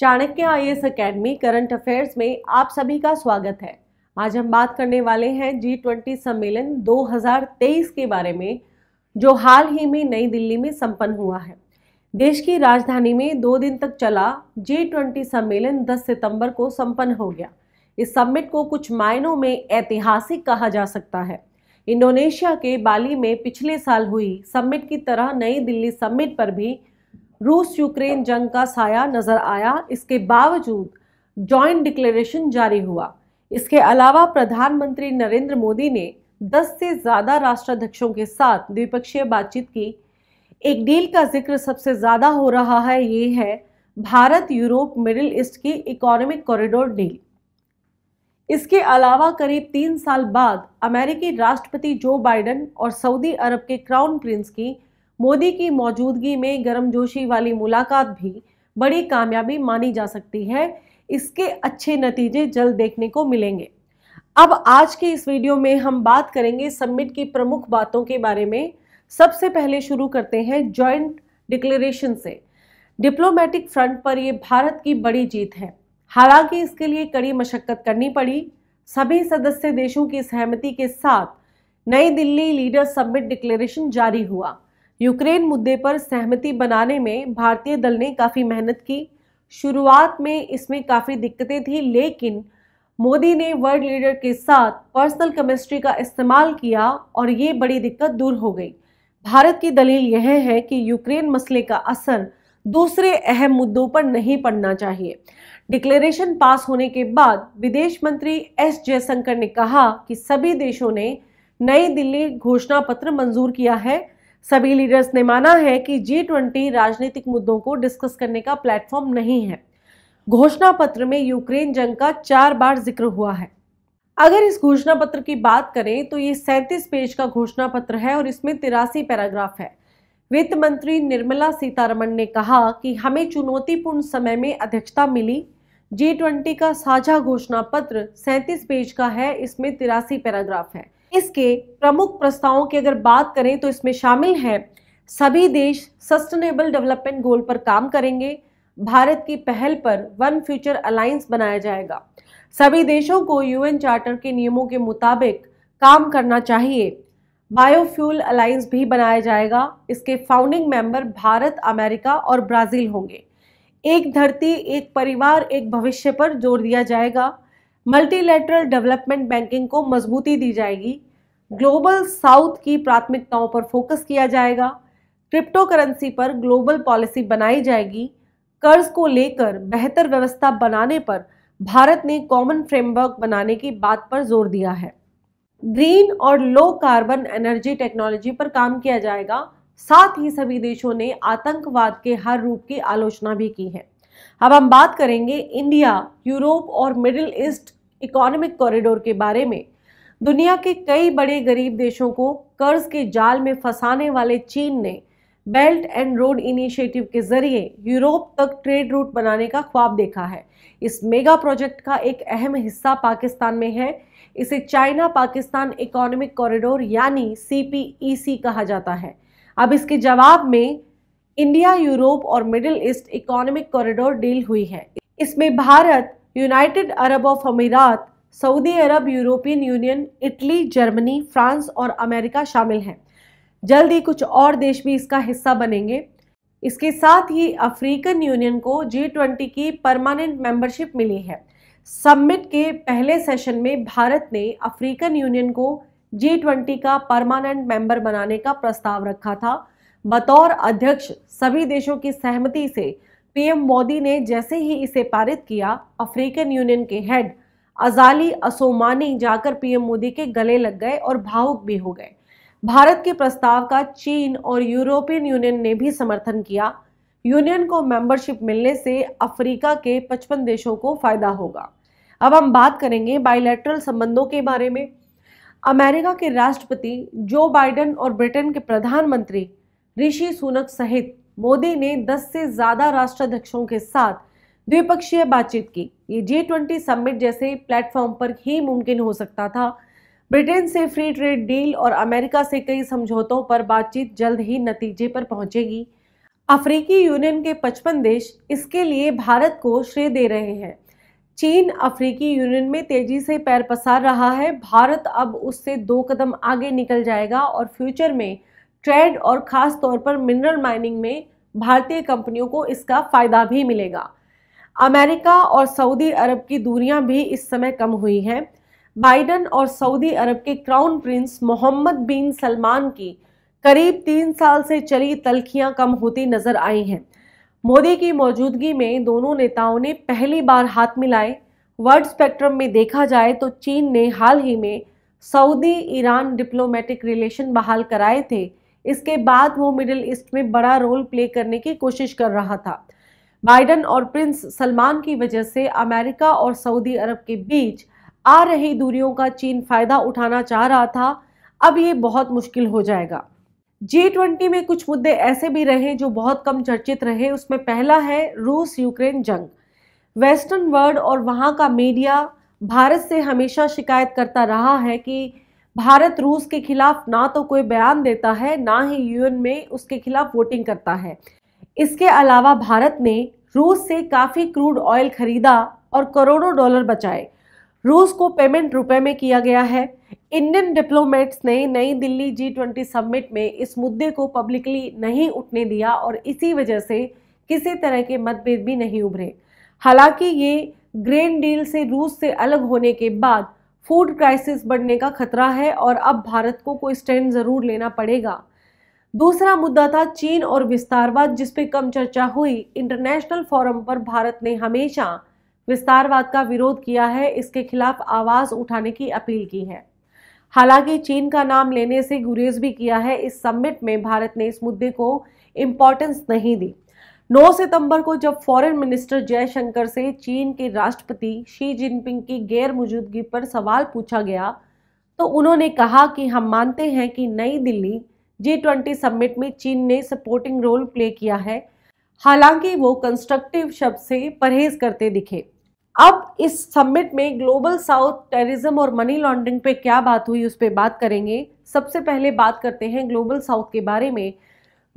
Chanakya I S academy current affairs में आप सभी का स्वागत है आज हम बात करने वाले हैं जी ट्वेंटी सम्मेलन 2023 के बारे में जो हाल ही में नई दिल्ली में संपन्न हुआ है देश की राजधानी में दो दिन तक चला जी ट्वेंटी सम्मेलन 10 सितंबर को संपन्न हो गया इस समिट को कुछ मायनों में ऐतिहासिक कहा जा सकता है इंडोनेशिया के बाली में पिछले साल हुई समिट की तरह नई दिल्ली समिट पर भी रूस यूक्रेन जंग का साया नजर आया इसके बावजूद जॉइंट डिक्लेरेशन जारी हुआ इसके अलावा प्रधानमंत्री नरेंद्र मोदी ने 10 से ज़्यादा राष्ट्राध्यक्षों के साथ द्विपक्षीय बातचीत की एक डील का जिक्र सबसे ज़्यादा हो रहा है ये है भारत यूरोप मिडिल ईस्ट की इकोनॉमिक कॉरिडोर डील इसके अलावा करीब तीन साल बाद अमेरिकी राष्ट्रपति जो बाइडेन और सऊदी अरब के क्राउन प्रिंस की मोदी की मौजूदगी में गर्मजोशी वाली मुलाकात भी बड़ी कामयाबी मानी जा सकती है इसके अच्छे नतीजे जल्द देखने को मिलेंगे अब आज के इस वीडियो में हम बात करेंगे समिट की प्रमुख बातों के बारे में सबसे पहले शुरू करते हैं जॉइंट डिक्लेरेशन से डिप्लोमेटिक फ्रंट पर यह भारत की बड़ी जीत है हालांकि इसके लिए कड़ी मशक्कत करनी पड़ी सभी सदस्य देशों की सहमति के साथ नई दिल्ली लीडर समिट डिक्लेरेशन जारी हुआ यूक्रेन मुद्दे पर सहमति बनाने में भारतीय दल ने काफ़ी मेहनत की शुरुआत में इसमें काफ़ी दिक्कतें थी लेकिन मोदी ने वर्ल्ड लीडर के साथ पर्सनल केमिस्ट्री का इस्तेमाल किया और ये बड़ी दिक्कत दूर हो गई भारत की दलील यह है कि यूक्रेन मसले का असर दूसरे अहम मुद्दों पर नहीं पड़ना चाहिए डिक्लेरेशन पास होने के बाद विदेश मंत्री एस जयशंकर ने कहा कि सभी देशों ने नई दिल्ली घोषणा पत्र मंजूर किया है सभी लीडर्स ने माना है कि जी ट्वेंटी राजनीतिक मुद्दों को डिस्कस करने का प्लेटफॉर्म नहीं है घोषणा पत्र में यूक्रेन जंग का चार बार जिक्र हुआ है अगर इस घोषणा पत्र की बात करें तो ये सैंतीस पेज का घोषणा पत्र है और इसमें तिरासी पैराग्राफ है वित्त मंत्री निर्मला सीतारमण ने कहा कि हमें चुनौतीपूर्ण समय में अध्यक्षता मिली जी ट्वेंटी का साझा घोषणा पत्र सैंतीस पेज का है इसमें तिरासी पैराग्राफ है इसके प्रमुख प्रस्तावों की अगर बात करें तो इसमें शामिल है सभी देश सस्टेनेबल डेवलपमेंट गोल पर काम करेंगे भारत की पहल पर वन फ्यूचर अलायंस बनाया जाएगा सभी देशों को यूएन चार्टर के नियमों के मुताबिक काम करना चाहिए बायोफ्यूल अलायंस भी बनाया जाएगा इसके फाउंडिंग मेंबर भारत अमेरिका और ब्राज़ील होंगे एक धरती एक परिवार एक भविष्य पर जोर दिया जाएगा मल्टीलेटरल डेवलपमेंट बैंकिंग को मजबूती दी जाएगी ग्लोबल साउथ की प्राथमिकताओं पर फोकस किया जाएगा क्रिप्टो करेंसी पर ग्लोबल पॉलिसी बनाई जाएगी कर्ज को लेकर बेहतर व्यवस्था बनाने पर भारत ने कॉमन फ्रेमवर्क बनाने की बात पर जोर दिया है ग्रीन और लो कार्बन एनर्जी टेक्नोलॉजी पर काम किया जाएगा साथ ही सभी देशों ने आतंकवाद के हर रूप की आलोचना भी की है अब हम बात करेंगे इंडिया यूरोप और मिडिल ईस्ट इकोनॉमिक कॉरिडोर के बारे में दुनिया के कई बड़े गरीब देशों को कर्ज के जाल में फंसाने वाले चीन ने बेल्ट एंड रोड इनिशिएटिव के जरिए यूरोप तक ट्रेड रूट बनाने का ख्वाब देखा है इस मेगा प्रोजेक्ट का एक अहम हिस्सा पाकिस्तान में है इसे चाइना पाकिस्तान इकोनॉमिक कॉरिडोर यानी सी कहा जाता है अब इसके जवाब में इंडिया यूरोप और middle east economic corridor deal हुई है इसमें Bharat united Arab of Emirates Saudi Arab European Union Italy Germany France और अमेरिका शामिल हैं जल्द ही कुछ और देश भी इसका हिस्सा बनेंगे इसके साथ ही अफ्रीकन यूनियन को जी ट्वेंटी की परमानेंट मेंबरशिप मिली है समिट के पहले सेशन में भारत ने अफ्रीकन यूनियन को जी ट्वेंटी का परमानेंट मेंबर बनाने का प्रस्ताव रखा था बतौर अध्यक्ष सभी देशों की सहमति से पीएम मोदी ने जैसे ही इसे पारित किया अफ्रीकन यूनियन के हेड अजाली असोमानी जाकर पीएम मोदी के गले लग गए और भावुक भी हो गए भारत के प्रस्ताव का चीन और यूरोपियन यूनियन ने भी समर्थन किया यूनियन को मेंबरशिप मिलने से अफ्रीका के 55 देशों को फायदा होगा अब हम बात करेंगे बायोलेट्रल संबंधों के बारे में अमेरिका के राष्ट्रपति जो बाइडन और ब्रिटेन के प्रधानमंत्री ऋषि सुनक सहित मोदी ने 10 से ज़्यादा राष्ट्राध्यक्षों के साथ द्विपक्षीय बातचीत की ये जी ट्वेंटी समिट जैसे प्लेटफॉर्म पर ही मुमकिन हो सकता था ब्रिटेन से फ्री ट्रेड डील और अमेरिका से कई समझौतों पर बातचीत जल्द ही नतीजे पर पहुंचेगी अफ्रीकी यूनियन के 55 देश इसके लिए भारत को श्रेय दे रहे हैं चीन अफ्रीकी यूनियन में तेजी से पैर पसार रहा है भारत अब उससे दो कदम आगे निकल जाएगा और फ्यूचर में ट्रेड और ख़ास तौर पर मिनरल माइनिंग में भारतीय कंपनियों को इसका फ़ायदा भी मिलेगा अमेरिका और सऊदी अरब की दूरियां भी इस समय कम हुई हैं बाइडन और सऊदी अरब के crown prince Mohammed bin Salman की करीब तीन साल से चली तलखियां कम होती नजर आई हैं मोदी की मौजूदगी में दोनों नेताओं ने पहली बार हाथ मिलाए वर्ल्ड स्पेक्ट्रम में देखा जाए तो चीन ने हाल ही में सऊदी ईरान डिप्लोमेटिक रिलेशन बहाल कराए थे इसके बाद वो मिडिल ईस्ट में बड़ा रोल प्ले करने की कोशिश कर रहा था बाइडन और प्रिंस सलमान की वजह से अमेरिका और सऊदी अरब के बीच आ रही दूरियों का चीन फायदा उठाना चाह रहा था अब ये बहुत मुश्किल हो जाएगा जी ट्वेंटी में कुछ मुद्दे ऐसे भी रहे जो बहुत कम चर्चित रहे उसमें पहला है रूस यूक्रेन जंग वेस्टर्न वर्ल्ड और वहाँ का मीडिया भारत से हमेशा शिकायत करता रहा है कि भारत रूस के खिलाफ ना तो कोई बयान देता है ना ही यूएन में उसके खिलाफ वोटिंग करता है इसके अलावा भारत ने रूस से काफ़ी क्रूड ऑयल खरीदा और करोड़ों डॉलर बचाए रूस को पेमेंट रुपए में किया गया है इंडियन डिप्लोमेट्स ने नई दिल्ली जी ट्वेंटी समिट में इस मुद्दे को पब्लिकली नहीं उठने दिया और इसी वजह से किसी तरह के मतभेद भी नहीं उभरे हालांकि ये ग्रेन डील से रूस से अलग होने के बाद फूड क्राइसिस बढ़ने का खतरा है और अब भारत को कोई स्टैंड ज़रूर लेना पड़ेगा दूसरा मुद्दा था चीन और विस्तारवाद जिस पे कम चर्चा हुई इंटरनेशनल फोरम पर भारत ने हमेशा विस्तारवाद का विरोध किया है इसके खिलाफ आवाज उठाने की अपील की है हालांकि चीन का नाम लेने से गुरेज भी किया है इस समिट में भारत ने इस मुद्दे को इम्पोर्टेंस नहीं दी 9 सितंबर को जब फॉरेन मिनिस्टर जयशंकर से चीन के राष्ट्रपति शी जिनपिंग की गैर मौजूदगी पर सवाल पूछा गया तो उन्होंने कहा कि हम मानते हैं कि नई दिल्ली जी ट्वेंटी समिट में चीन ने सपोर्टिंग रोल प्ले किया है हालांकि वो कंस्ट्रक्टिव शब्द से परहेज करते दिखे अब इस समिट में ग्लोबल साउथ टेररिज्म और मनी लॉन्ड्रिंग पे क्या बात हुई उस पर बात करेंगे सबसे पहले बात करते हैं ग्लोबल साउथ के बारे में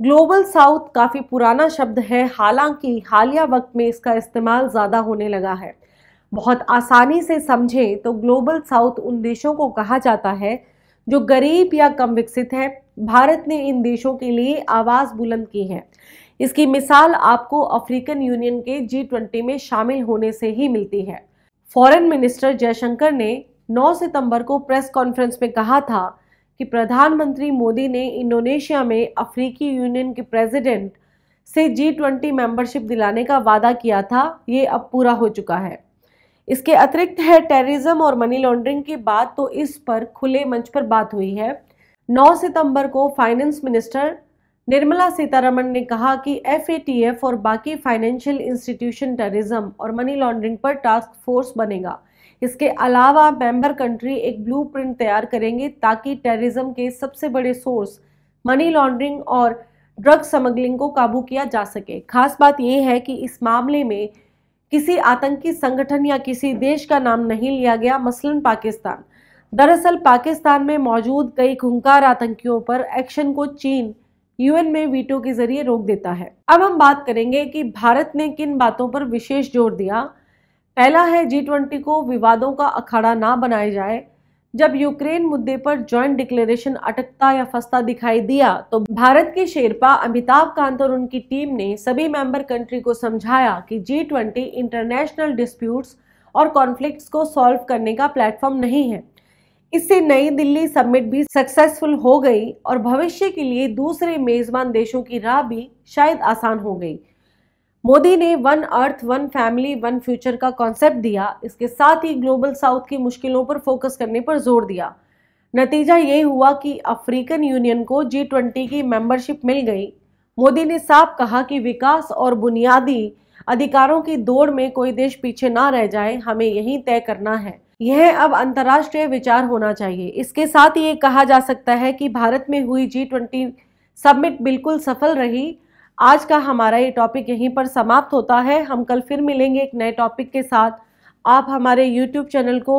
ग्लोबल साउथ काफ़ी पुराना शब्द है हालांकि हालिया वक्त में इसका इस्तेमाल ज़्यादा होने लगा है बहुत आसानी से समझें तो ग्लोबल साउथ उन देशों को कहा जाता है जो गरीब या कम विकसित है भारत ने इन देशों के लिए आवाज़ बुलंद की है इसकी मिसाल आपको अफ्रीकन यूनियन के जी ट्वेंटी में शामिल होने से ही मिलती है फॉरेन मिनिस्टर जयशंकर ने 9 सितंबर को प्रेस कॉन्फ्रेंस में कहा था कि प्रधानमंत्री मोदी ने इंडोनेशिया में अफ्रीकी यूनियन के प्रेसिडेंट से जी ट्वेंटी मेंबरशिप दिलाने का वादा किया था ये अब पूरा हो चुका है इसके अतिरिक्त है टेररिज्म और मनी लॉन्ड्रिंग की बात तो इस पर खुले मंच पर बात हुई है 9 सितंबर को फाइनेंस मिनिस्टर निर्मला सीतारमण ने कहा कि एफ और बाकी फाइनेंशियल इंस्टीट्यूशन टेररिज्म और मनी लॉन्ड्रिंग पर टास्क फोर्स बनेगा इसके अलावा मेंबर कंट्री एक ब्लूप्रिंट तैयार करेंगे ताकि टेररिज्म के सबसे बड़े सोर्स मनी लॉन्ड्रिंग और ड्रग स्मगलिंग को काबू किया जा सके खास बात यह है कि इस मामले में किसी आतंकी संगठन या किसी देश का नाम नहीं लिया गया मसलन पाकिस्तान दरअसल पाकिस्तान में मौजूद कई खुंकार आतंकियों पर एक्शन को चीन यूएन में वीटो के जरिए रोक देता है अब हम बात करेंगे कि भारत ने किन बातों पर विशेष जोर दिया पहला है जी ट्वेंटी को विवादों का अखाड़ा ना बनाया जाए जब यूक्रेन मुद्दे पर जॉइंट डिक्लेरेशन अटकता या फंसता दिखाई दिया तो भारत के शेरपा अमिताभ कांत और उनकी टीम ने सभी मेंबर कंट्री को समझाया कि जी ट्वेंटी इंटरनेशनल डिस्प्यूट्स और कॉन्फ्लिक्ट्स को सॉल्व करने का प्लेटफॉर्म नहीं है इससे नई दिल्ली समिट भी सक्सेसफुल हो गई और भविष्य के लिए दूसरे मेजबान देशों की राह भी शायद आसान हो गई मोदी ने one earth one family one future का कॉन्सेप्ट दिया इसके साथ ही ग्लोबल साउथ की मुश्किलों पर फोकस करने पर जोर दिया नतीजा ये हुआ कि अफ्रीकन यूनियन को जी ट्वेंटी की मेंबरशिप मिल गई मोदी ने साफ कहा कि विकास और बुनियादी अधिकारों की दौड़ में कोई देश पीछे ना रह जाए हमें यही तय करना है यह अब अंतर्राष्ट्रीय विचार होना चाहिए इसके साथ ये कहा जा सकता है कि भारत में हुई जी ट्वेंटी सबमिट बिल्कुल सफल रही आज का हमारा ये टॉपिक यहीं पर समाप्त होता है हम कल फिर मिलेंगे एक नए टॉपिक के साथ आप हमारे यूट्यूब चैनल को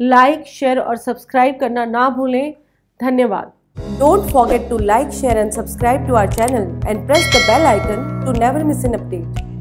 लाइक शेयर और सब्सक्राइब करना ना भूलें धन्यवाद don't forget to like share and subscribe to our channel and press the bell icon to never miss an update